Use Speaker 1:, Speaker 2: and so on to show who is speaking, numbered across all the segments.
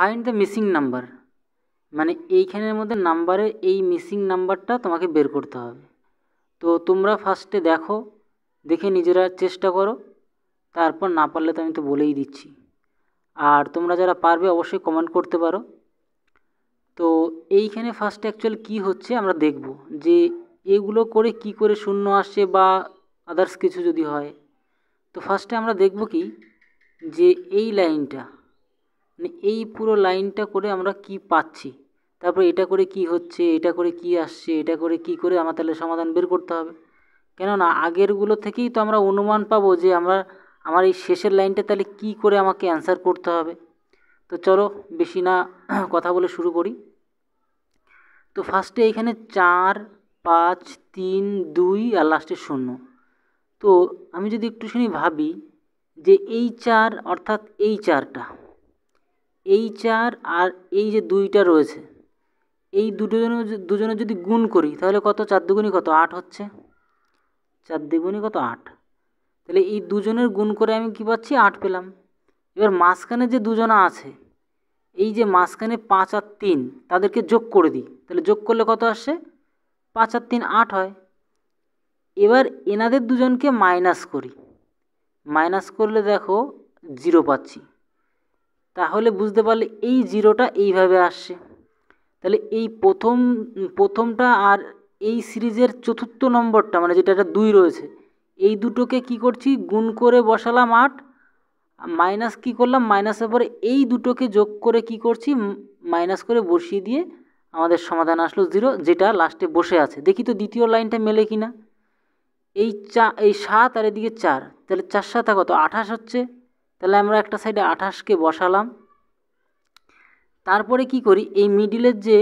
Speaker 1: find the missing number মানে এইখানের মধ্যে নাম্বারে এই মিসিং নাম্বারটা তোমাকে বের করতে হবে তো তোমরা ফার্স্টে দেখো দেখে নিজেরা চেষ্টা করো তারপর না পারলে তো আমি তো বলেই দিচ্ছি আর তোমরা যারা পারবে অবশ্যই কমেন্ট করতে পারো তো এইখানে ফার্স্ট অ্যাকচুয়াল কি হচ্ছে আমরা দেখব যে এগুলো করে কি করে শূন্য আসে বা আদার্স কিছু যদি হয় তো ফার্স্টে আমরা দেখব কি যে এই লাইনটা মানে এই পুরো লাইনটা করে আমরা কি পাচ্ছি তারপর এটা করে কি হচ্ছে এটা করে কি আসছে এটা করে কি করে আমার তাহলে সমাধান বের করতে হবে কেননা আগেরগুলো থেকেই তো আমরা অনুমান পাবো যে আমরা আমার এই শেষের লাইনটা তাহলে কি করে আমাকে অ্যান্সার করতে হবে তো চলো বেশি না কথা বলে শুরু করি তো ফার্স্টে এখানে চার পাঁচ তিন দুই আর লাস্টে শূন্য তো আমি যদি একটু শুনি ভাবি যে এই চার অর্থাৎ এই চারটা এই চার আর এই যে দুইটা রয়েছে এই দুজনের দুজনে যদি গুণ করি তাহলে কত চার দুগুণী কত আট হচ্ছে চার দ্বিগুণী কত আট তাহলে এই দুজনের গুণ করে আমি কি পাচ্ছি আট পেলাম এবার মাঝখানে যে দুজনা আছে এই যে মাঝখানে পাঁচ আর তিন তাদেরকে যোগ করে দিই তাহলে যোগ করলে কত আসে পাঁচ আর তিন আট হয় এবার এনাদের দুজনকে মাইনাস করি মাইনাস করলে দেখো জিরো পাচ্ছি তাহলে বুঝতে পারলে এই জিরোটা এইভাবে আসছে তাহলে এই প্রথম প্রথমটা আর এই সিরিজের চতুর্থ নম্বরটা মানে যেটা একটা দুই রয়েছে এই দুটোকে কি করছি গুণ করে বসালাম আট মাইনাস কি করলাম মাইনাসের পরে এই দুটোকে যোগ করে কি করছি মাইনাস করে বসিয়ে দিয়ে আমাদের সমাধান আসলো জিরো যেটা লাস্টে বসে আছে দেখি তো দ্বিতীয় লাইনটা মেলে কি না এই চা এই সাত আর এদিকে চার তাহলে চার সাত কত আঠাশ হচ্ছে তাহলে আমরা একটা সাইডে আঠাশকে বসালাম তারপরে কি করি এই মিডিলের যে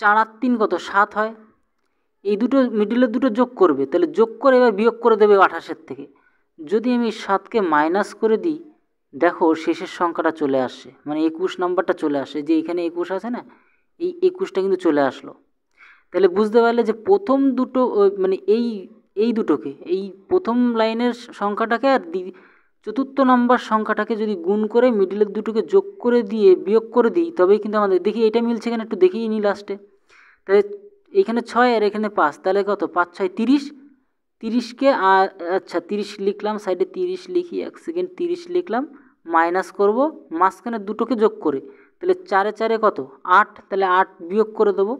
Speaker 1: চার আর তিন কত সাত হয় এই দুটো মিডিলের দুটো যোগ করবে তাহলে যোগ করে এবার বিয়োগ করে দেবে আঠাশের থেকে যদি আমি সাতকে মাইনাস করে দিই দেখো শেষের সংখ্যাটা চলে আসে মানে একুশ নাম্বারটা চলে আসে যে এখানে একুশ আছে না এই একুশটা কিন্তু চলে আসলো তাহলে বুঝতে পারলে যে প্রথম দুটো মানে এই এই দুটোকে এই প্রথম লাইনের সংখ্যাটাকে আর চতুর্থ নম্বর সংখ্যাটাকে যদি গুণ করে মিডিলের দুটোকে যোগ করে দিয়ে বিয়োগ করে দিই তবেই কিন্তু আমাদের দেখি এটা মিলছে কেন একটু দেখিয়ে নিই লাস্টে তাহলে এখানে ছয় আর এখানে পাঁচ তাহলে কত পাঁচ ছয় তিরিশ তিরিশকে আর আচ্ছা তিরিশ লিখলাম সাইডে তিরিশ লিখি এক সেকেন্ড তিরিশ লিখলাম মাইনাস করব মাঝখানে দুটোকে যোগ করে তাহলে চারে চারে কত আট তাহলে আট বিয়োগ করে দেবো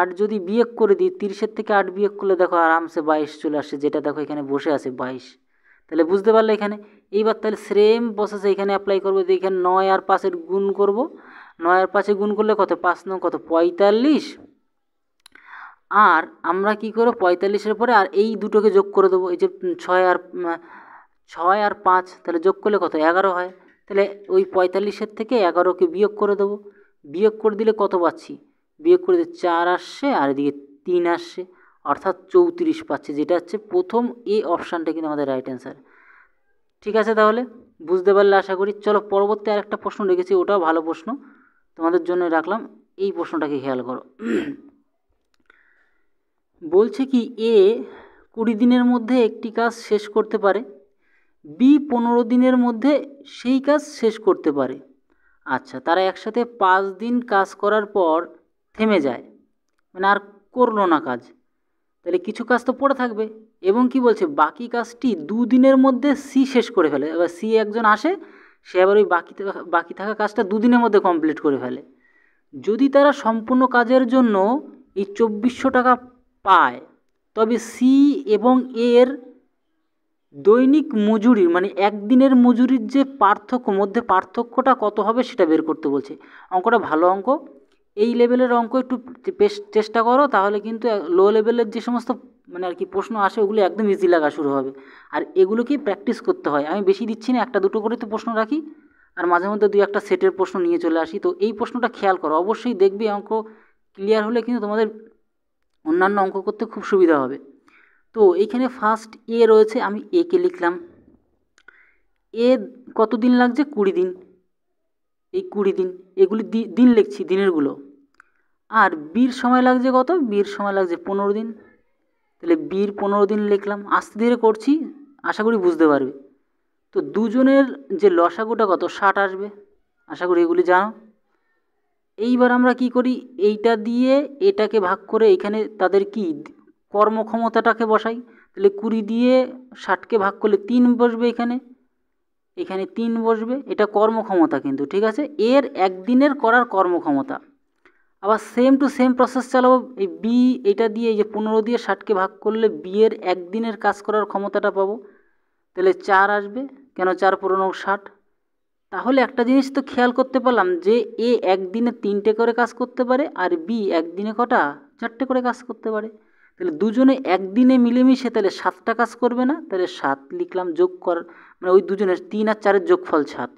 Speaker 1: আট যদি বিয়োগ করে দিই তিরিশের থেকে আট বিয়োগ করলে দেখো আরামসে বাইশ চলে আসে যেটা দেখো এখানে বসে আছে বাইশ তাহলে বুঝতে পারলে এখানে এইবার তাহলে সেম প্রসেস এখানে অ্যাপ্লাই করবো এখানে নয় আর পাঁচের গুণ করব নয় আর পাঁচে গুণ করলে কত পাঁচ নয় কত পঁয়তাল্লিশ আর আমরা কি করবো পঁয়তাল্লিশের পরে আর এই দুটোকে যোগ করে দেবো এই যে ছয় আর ছয় আর পাঁচ তাহলে যোগ করলে কত এগারো হয় তাহলে ওই পঁয়তাল্লিশের থেকে এগারোকে বিয়োগ করে দেবো বিয়োগ করে দিলে কত পাচ্ছি বিয়োগ করে দিলে চার আসছে আর এদিকে তিন আসছে অর্থাৎ চৌত্রিশ পাচ্ছে যেটা হচ্ছে প্রথম এ অপশানটা কিন্তু আমাদের রাইট অ্যান্সার ঠিক আছে তাহলে বুঝতে পারলে আশা করি চলো পরবর্তী আর একটা প্রশ্ন রেখেছি ওটাও ভালো প্রশ্ন তোমাদের জন্য রাখলাম এই প্রশ্নটাকে খেয়াল করো বলছে কি এ কুড়ি দিনের মধ্যে একটি কাজ শেষ করতে পারে বি পনেরো দিনের মধ্যে সেই কাজ শেষ করতে পারে আচ্ছা তারা একসাথে পাঁচ দিন কাজ করার পর থেমে যায় মানে আর করলো না কাজ তাহলে কিছু কাজ তো পড়ে থাকবে এবং কি বলছে বাকি কাজটি দুদিনের মধ্যে সি শেষ করে ফেলে এবার সি একজন আসে সে আবার ওই বাকি বাকি থাকা কাজটা দুদিনের মধ্যে কমপ্লিট করে ফেলে যদি তারা সম্পূর্ণ কাজের জন্য এই চব্বিশশো টাকা পায় তবে সি এবং এর দৈনিক মজুরি মানে একদিনের মজুরির যে পার্থক্য মধ্যে পার্থক্যটা কত হবে সেটা বের করতে বলছে অঙ্কটা ভালো অঙ্ক এই লেভেলের অঙ্ক একটু চেষ্টা করো তাহলে কিন্তু লো লেভেলের যে সমস্ত মানে আর কি প্রশ্ন আসে ওগুলো একদম ইজি লাগা শুরু হবে আর এগুলোকেই প্র্যাকটিস করতে হয় আমি বেশি দিচ্ছি না একটা দুটো করে তো প্রশ্ন রাখি আর মাঝে মধ্যে দুই একটা সেটের প্রশ্ন নিয়ে চলে আসি তো এই প্রশ্নটা খেয়াল করো অবশ্যই দেখবে অঙ্ক ক্লিয়ার হলে কিন্তু তোমাদের অন্যান্য অঙ্ক করতে খুব সুবিধা হবে তো এইখানে ফার্স্ট এ রয়েছে আমি এ কে লিখলাম এ কত দিন লাগছে কুড়ি দিন এই কুড়ি দিন এগুলি দিন লিখছি দিনেরগুলো আর বীর সময় লাগছে কত বীর সময় লাগছে পনেরো দিন তাহলে বীর পনেরো দিন লিখলাম আস্তে ধীরে করছি আশা করি বুঝতে পারবে তো দুজনের যে লসাগুটা কত ষাট আসবে আশা করি এগুলি জানো এইবার আমরা কি করি এইটা দিয়ে এটাকে ভাগ করে এখানে তাদের কি কর্মক্ষমতাটাকে বসাই তাহলে কুড়ি দিয়ে ষাটকে ভাগ করলে তিন বসবে এখানে এখানে তিন বসবে এটা কর্মক্ষমতা কিন্তু ঠিক আছে এর একদিনের করার কর্মক্ষমতা আবার সেম টু সেম প্রসেস চালাবো এই বি এটা দিয়ে এই যে পনেরো দিয়ে ষাটকে ভাগ করলে বিয়ের একদিনের কাজ করার ক্ষমতাটা পাবো তাহলে চার আসবে কেন চার পুরনো ষাট তাহলে একটা জিনিস তো খেয়াল করতে পারলাম যে এ একদিনে তিনটে করে কাজ করতে পারে আর বি একদিনে কটা চারটে করে কাজ করতে পারে তাহলে দুজনে একদিনে মিলেমিশে তাহলে সাতটা কাজ করবে না তাহলে সাত লিখলাম যোগ কর মানে ওই দুজনের তিন আর চারের যোগফল সাত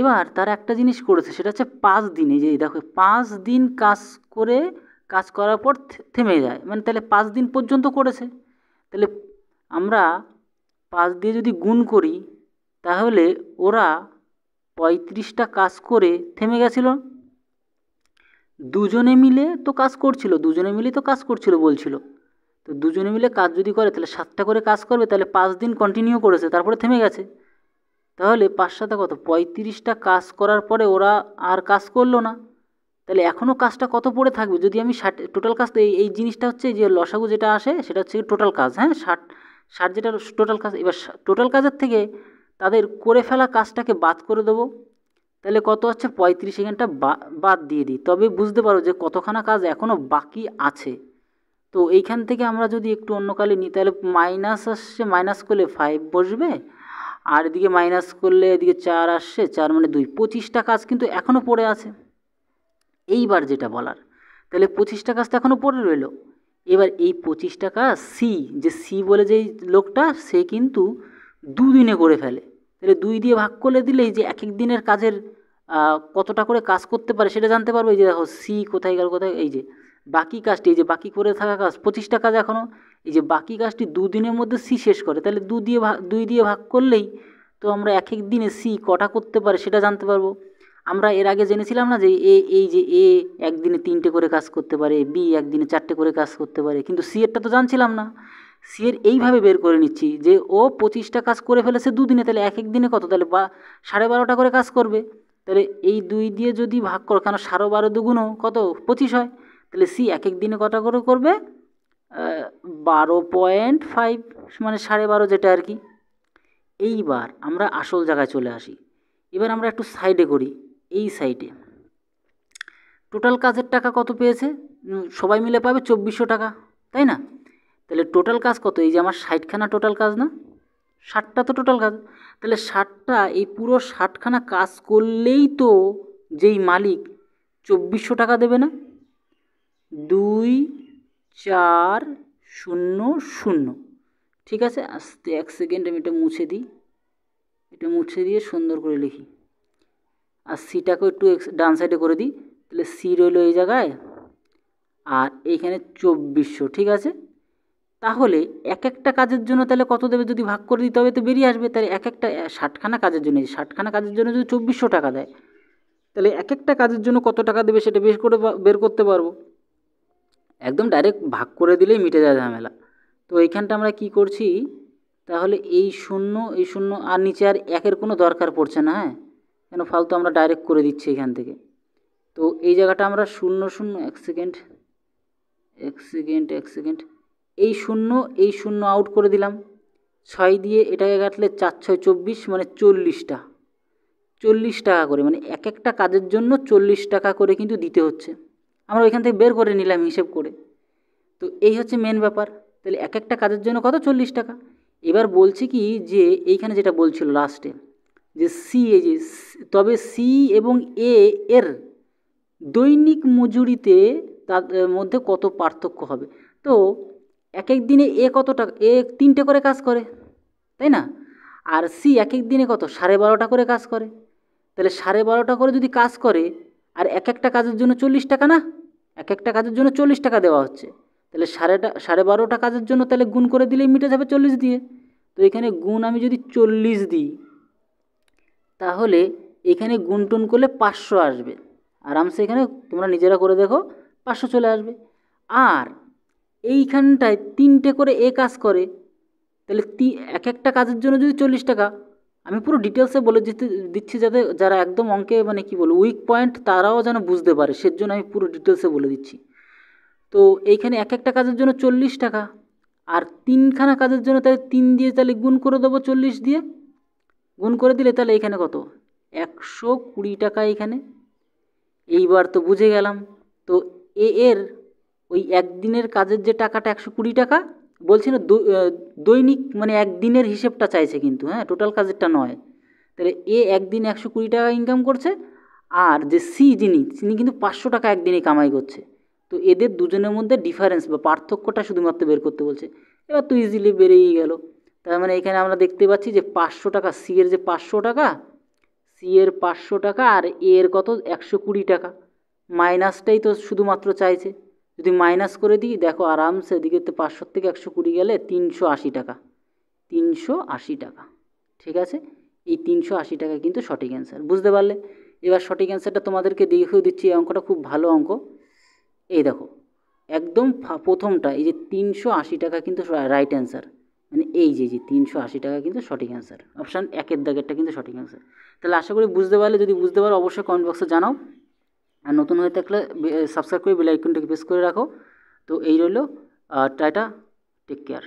Speaker 1: এবার তারা একটা জিনিস করেছে সেটা হচ্ছে পাঁচ দিনে যে দেখো পাঁচ দিন কাজ করে কাজ করার পর থেমে যায় মানে তাহলে পাঁচ দিন পর্যন্ত করেছে তাহলে আমরা পাঁচ দিয়ে যদি গুণ করি তাহলে ওরা পঁয়ত্রিশটা কাজ করে থেমে গেছিল দুজনে মিলে তো কাজ করছিল দুজনে মিলে তো কাজ করছিল বলছিল তো দুজনে মিলে কাজ যদি করে তাহলে সাতটা করে কাজ করবে তাহলে পাঁচ দিন কন্টিনিউ করেছে তারপরে থেমে গেছে তাহলে পাঁচ সাথে কত পঁয়ত্রিশটা কাজ করার পরে ওরা আর কাজ করলো না তাহলে এখনও কাজটা কত পড়ে থাকবে যদি আমি ষাট টোটাল কাজ এই এই জিনিসটা হচ্ছে যে লসাগু যেটা আসে সেটা হচ্ছে টোটাল কাজ হ্যাঁ ষাট ষাট যেটা টোটাল কাজ এবার টোটাল কাজের থেকে তাদের করে ফেলা কাজটাকে বাদ করে দেবো তাহলে কত হচ্ছে পঁয়ত্রিশ সেকেন্ডটা বাদ দিয়ে দিই তবে বুঝতে পারো যে কতখানা কাজ এখনও বাকি আছে তো এইখান থেকে আমরা যদি একটু অন্য কালে নিই তাহলে মাইনাস আসছে মাইনাস করলে ফাইভ বসবে আর এদিকে মাইনাস করলে এদিকে চার আসছে চার মানে দুই পঁচিশটা কাজ কিন্তু এখনও পড়ে আছে এইবার যেটা বলার তাহলে পঁচিশটা কাজ তো এখনও পড়ে রইল এবার এই পঁচিশ টাকা সি যে সি বলে যেই লোকটা সে কিন্তু দুদিনে করে ফেলে তাহলে দুই দিয়ে ভাগ করে দিলেই যে এক এক দিনের কাজের কতটা করে কাজ করতে পারে সেটা জানতে পারবে যে দেখো সি কোথায় গেল কোথায় এই যে বাকি কাজটি এই যে বাকি করে থাকা কাজ পঁচিশটা কাজ এখনও এই যে বাকি কাজটি দুদিনের মধ্যে সি শেষ করে তাহলে দু দিয়ে ভাগ দুই দিয়ে ভাগ করলেই তো আমরা এক এক দিনে সি কটা করতে পারে সেটা জানতে পারবো আমরা এর আগে জেনেছিলাম না যে এ এই যে এ একদিনে তিনটে করে কাজ করতে পারে বি একদিনে চারটে করে কাজ করতে পারে কিন্তু সি এরটা তো জানছিলাম না সি এর এইভাবে বের করে নিচ্ছি যে ও পঁচিশটা কাজ করে ফেলেছে দুদিনে তাহলে এক এক দিনে কত তাহলে বা সাড়ে বারোটা করে কাজ করবে তাহলে এই দুই দিয়ে যদি ভাগ করো কেন সাড়ে বারো দুগুণও কত পঁচিশ হয় তাহলে সি এক এক দিনে কটা করে করবে বারো পয়েন্ট ফাইভ মানে সাড়ে বারো যেটা আর কি এইবার আমরা আসল জায়গায় চলে আসি এবার আমরা একটু সাইডে করি এই সাইডে টোটাল কাজের টাকা কত পেয়েছে সবাই মিলে পাবে চব্বিশশো টাকা তাই না তাহলে টোটাল কাজ কত এই যে আমার ষাটখানা টোটাল কাজ না ষাটটা তো টোটাল কাজ তাহলে ষাটটা এই পুরো ষাটখানা কাজ করলেই তো যেই মালিক চব্বিশশো টাকা দেবে না দুই চার শূন্য শূন্য ঠিক আছে আসতে এক সেকেন্ড আমি এটা মুছে দিই এটা মুছে দিয়ে সুন্দর করে লিখি আর সিটাকে একটু ডান সাইডে করে দিই তাহলে সি রইল এই জায়গায় আর এইখানে চব্বিশশো ঠিক আছে তাহলে এক একটা কাজের জন্য তাহলে কত দেবে যদি ভাগ করে দিতে হবে তো বেরিয়ে আসবে তাহলে এক একটা ষাটখানা কাজের জন্য ষাটখানা কাজের জন্য যদি চব্বিশশো টাকা দেয় তাহলে এক একটা কাজের জন্য কত টাকা দেবে সেটা বের করে বের করতে পারবো একদম ডাইরেক্ট ভাগ করে দিলেই মিটে যায় ঝামেলা তো এইখানটা আমরা কি করছি তাহলে এই শূন্য এই শূন্য আর নিচে আর একের কোনো দরকার পড়ছে না হ্যাঁ কেন ফালতু আমরা ডাইরেক্ট করে দিচ্ছি এখান থেকে তো এই জায়গাটা আমরা শূন্য শূন্য এক সেকেন্ড এক সেকেন্ড এক সেকেন্ড এই শূন্য এই শূন্য আউট করে দিলাম ছয় দিয়ে এটাকে কাটলে চার ছয় চব্বিশ মানে চল্লিশটা চল্লিশ টাকা করে মানে এক একটা কাজের জন্য চল্লিশ টাকা করে কিন্তু দিতে হচ্ছে আমরা ওইখান থেকে বের করে নিলাম হিসেব করে তো এই হচ্ছে মেন ব্যাপার তাহলে এক একটা কাজের জন্য কত চল্লিশ টাকা এবার বলছি কি যে এইখানে যেটা বলছিল লাস্টে যে সি এ যে তবে সি এবং এ এর দৈনিক মজুরিতে তার মধ্যে কত পার্থক্য হবে তো এক এক দিনে এ কত টাকা এ তিনটে করে কাজ করে তাই না আর সি এক এক দিনে কত সাড়ে বারোটা করে কাজ করে তাহলে সাড়ে বারোটা করে যদি কাজ করে আর এক একটা কাজের জন্য চল্লিশ টাকা না এক একটা কাজের জন্য চল্লিশ টাকা দেওয়া হচ্ছে তাহলে সাড়েটা সাড়ে বারোটা কাজের জন্য তাহলে গুণ করে দিলেই মিটে যাবে চল্লিশ দিয়ে তো এখানে গুণ আমি যদি চল্লিশ দিই তাহলে এখানে গুণ টুন করলে পাঁচশো আসবে আরামসে এখানে তোমরা নিজেরা করে দেখো পাঁচশো চলে আসবে আর এইখানটায় তিনটে করে এ কাজ করে তাহলে এক একটা কাজের জন্য যদি চল্লিশ টাকা আমি পুরো ডিটেলসে বলে দিতে দিচ্ছি যাতে যারা একদম অঙ্কে মানে কি বলবো উইক পয়েন্ট তারাও যেন বুঝতে পারে জন্য আমি পুরো ডিটেলসে বলে দিচ্ছি তো এইখানে এক একটা কাজের জন্য চল্লিশ টাকা আর তিনখানা কাজের জন্য তাহলে তিন দিয়ে তাহলে গুণ করে দেবো চল্লিশ দিয়ে গুণ করে দিলে তাহলে এখানে কত একশো কুড়ি টাকা এখানে এইবার তো বুঝে গেলাম তো এ এর ওই একদিনের কাজের যে টাকাটা একশো কুড়ি টাকা বলছি না দৈনিক মানে একদিনের হিসেবটা চাইছে কিন্তু হ্যাঁ টোটাল কাজেরটা নয় তাহলে এ একদিন একশো কুড়ি টাকা ইনকাম করছে আর যে সি যিনি তিনি কিন্তু পাঁচশো টাকা একদিনে কামাই করছে তো এদের দুজনের মধ্যে ডিফারেন্স বা পার্থক্যটা শুধুমাত্র বের করতে বলছে এবার তো ইজিলি বেড়েই গেল তার মানে এখানে আমরা দেখতে পাচ্ছি যে পাঁচশো টাকা সি এর যে পাঁচশো টাকা সি এর পাঁচশো টাকা আর এর কত একশো কুড়ি টাকা মাইনাসটাই তো শুধুমাত্র চাইছে যদি মাইনাস করে দিই দেখো আরামসে এদিকে তো পাঁচশো থেকে একশো কুড়ি গেলে তিনশো আশি টাকা তিনশো আশি টাকা ঠিক আছে এই তিনশো আশি টাকা কিন্তু সঠিক অ্যান্সার বুঝতে পারলে এবার সঠিক অ্যান্সারটা তোমাদেরকে দেখেও দিচ্ছি এই অঙ্কটা খুব ভালো অঙ্ক এই দেখো একদম প্রথমটা এই যে তিনশো আশি টাকা কিন্তু রাইট অ্যান্সার মানে এই যে যে তিনশো আশি টাকা কিন্তু সঠিক অ্যান্সার অপশান একের দাগেরটা কিন্তু সঠিক অ্যান্সার তাহলে আশা করি বুঝতে পারলে যদি বুঝতে পারো অবশ্যই কমেন্ট বক্সে জানাও আর নতুন হয়ে থাকলে সাবস্ক্রাইব করে বেলাইকনটাকে প্রেস করে রাখো তো এই রইল টাটা টেক কেয়ার